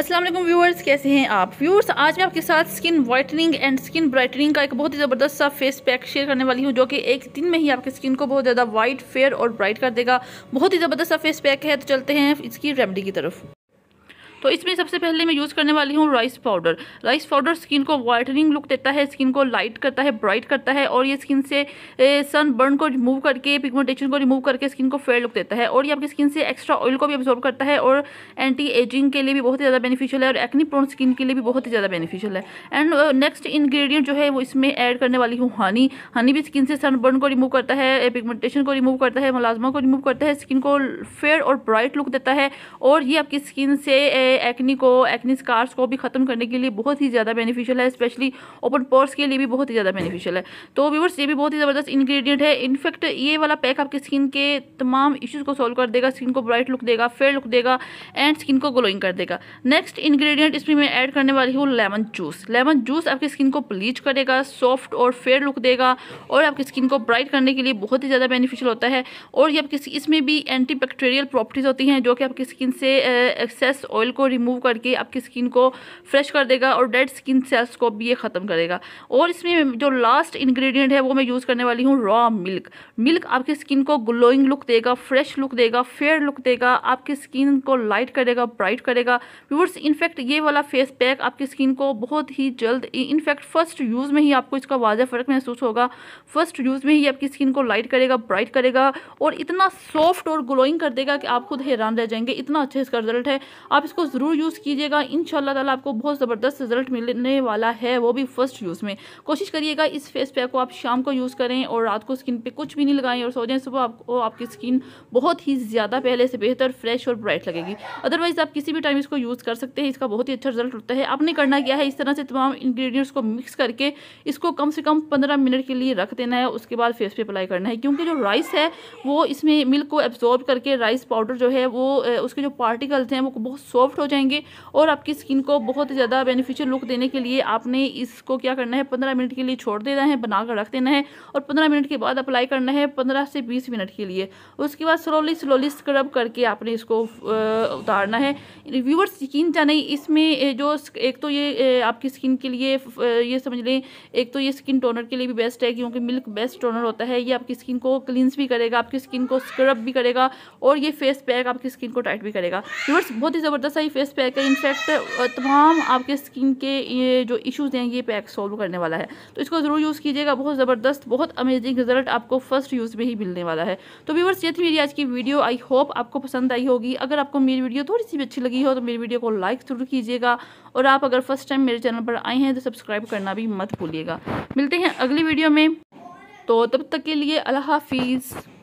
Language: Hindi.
असलम व्यूअर्स कैसे हैं आप व्यूअर्स आज मैं आपके साथ skin whitening and skin brightening का एक बहुत ही ज़बरदस्त सा फेस पैक शेयर करने वाली हूँ जो कि एक दिन में ही आपकी स्किन को बहुत ज़्यादा वाइट फेयर और ब्राइट कर देगा बहुत ही ज़बरदस्त सा फेस पैक है तो चलते हैं इसकी रेमडी की तरफ तो इसमें सबसे पहले मैं यूज़ करने वाली हूँ rice powder rice powder skin को वाइटनिंग लुक देता है स्किन को लाइट करता है ब्राइट करता है और ये स्किन से सन बर्न को रिमूव करके पिगमेंटेशन को रिमूव करके स्किन को फेयर लुक देता है और ये आपकी स्किन से एक्स्ट्रा ऑयल को भी ऑब्जॉर्व करता है और एंटी एजिंग के लिए भी बहुत ही ज़्यादा बेनिफिशियल है और एक्नी प्रोन स्किन के लिए भी बहुत ही ज़्यादा बेनिफिशियल है एंड नेक्स्ट इन्ग्रीडियंट जो है वो इसमें ऐड करने वाली हूँ हनी हनी भी स्किन से सन बर्न को रिमूव करता है पिगमेंटेशन को रिमूव करता है मुलाजमा को रिमूव करता है स्किन को फेयर और ब्राइट लुक देता है और ये आपकी स्किन से एक्नी को एक्नी स्कार्स को भी ख़त्म करने के लिए बहुत ही ज़्यादा बेनिफिशियल है स्पेशली ओपन पोर्स के लिए भी बहुत ही ज़्यादा बेनिफिशियल है तो व्यूवर्स ये भी बहुत ही ज़बरदस्त इंग्रेडिएंट है इनफैक्ट ये वाला पैक आपकी स्किन के तमाम इश्यूज़ को सॉल्व कर देगा स्किन को ब्राइट लुक देगा फेयर लुक देगा एंड स्किन को ग्लोइंग कर देगा नेक्स्ट इन्ग्रीडियंट इसमें मैं ऐड करने वाली हूँ लेमन जूस लेमन जूस आपकी स्किन को ब्लीच करेगा सॉफ्ट और फेयर लुक देगा और आपकी स्किन को ब्राइट करने के लिए बहुत ही ज़्यादा बेनिफिशियल होता है और ये आपकी इसमें भी एंटी बैक्टेरियल प्रॉपर्टीज़ होती हैं जो कि आपकी स्किन से एक्सेस ऑयल को रिमूव करके आपकी स्किन को फ्रेश कर देगा और डेड स्किन सेल्स को भी ये ख़त्म करेगा और इसमें जो लास्ट इंग्रेडिएंट है वो मैं यूज़ करने वाली हूँ रॉ मिल्क मिल्क आपकी स्किन को ग्लोइंग लुक देगा फ्रेश लुक देगा फेयर लुक देगा आपकी स्किन को लाइट करेगा ब्राइट करेगा व्यूवर्स इनफैक्ट ये वाला फेस पैक आपकी स्किन को बहुत ही जल्द इनफैक्ट फर्स्ट यूज़ में ही आपको इसका वाजह फ़र्क महसूस होगा फर्स्ट यूज़ में ही आपकी स्किन को लाइट करेगा ब्राइट करेगा और इतना सॉफ्ट और ग्लोइंग कर देगा कि आप खुद हैरान रह जाएंगे इतना अच्छा इसका रिजल्ट है आप इसको ज़रूर यूज़ कीजिएगा इन ताला आपको बहुत ज़बरदस्त रिजल्ट मिलने वाला है वो भी फर्स्ट यूज़ में कोशिश करिएगा इस फेस पैक को आप शाम को यूज़ करें और रात को स्किन पे कुछ भी नहीं लगाएं और सोचें सुबह आपको आपकी स्किन बहुत ही ज़्यादा पहले से बेहतर फ्रेश और ब्राइट लगेगी अदरवाइज़ आप किसी भी टाइम इसको यूज़ कर सकते हैं इसका बहुत ही अच्छा रिजल्ट होता है आपने करना क्या है इस तरह से तमाम इन्ग्रीडियंट्स को मिक्स करके इसको कम से कम पंद्रह मिनट के लिए रख देना है उसके बाद फेस पे अप्लाई करना है क्योंकि जो राइस है वो इसमें मिल्क को एब्जॉर्ब करके राइस पाउडर जो है वो उसके जो पार्टिकल्स हैं वो बहुत सॉफ्ट हो जाएंगे और आपकी स्किन को बहुत ज़्यादा बेनिफिशियल लुक देने के लिए आपने इसको क्या करना है पंद्रह मिनट के लिए छोड़ देना है बनाकर रख देना है और पंद्रह मिनट के बाद अप्लाई करना है पंद्रह से बीस मिनट के लिए उसके बाद स्लोली स्लोली स्क्रब करके आपने इसको उतारना है व्यूवर्स यकीन नहीं इसमें जो एक तो ये आपकी स्किन के लिए ये समझ लें एक तो ये स्किन टोनर के लिए भी बेस्ट है क्योंकि मिल्क बेस्ट टोनर होता है ये आपकी स्किन को क्लींस भी करेगा आपकी स्किन को स्क्रब भी करेगा और ये फेस पैक आपकी स्किन को टाइट भी करेगा व्यूवर्स बहुत ही ज़बरदस्त है फेस पैक है इनफैक्ट तमाम आपके स्किन के ये जो इश्यूज़ हैं ये पैक सॉल्व करने वाला है तो इसको ज़रूर यूज़ कीजिएगा बहुत ज़बरदस्त बहुत अमेजिंग रिजल्ट आपको फर्स्ट यूज़ में ही मिलने वाला है तो व्यूवर्स ये थी मेरी आज की वीडियो आई होप आपको पसंद आई होगी अगर आपको मेरी वीडियो थोड़ी सी भी अच्छी लगी हो तो मेरी वीडियो को लाइक ज़रूर कीजिएगा और आप अगर फर्स्ट टाइम मेरे चैनल पर आए हैं तो सब्सक्राइब करना भी मत भूलिएगा मिलते हैं अगली वीडियो में तो तब तक के लिए अल्लाह हाफिज़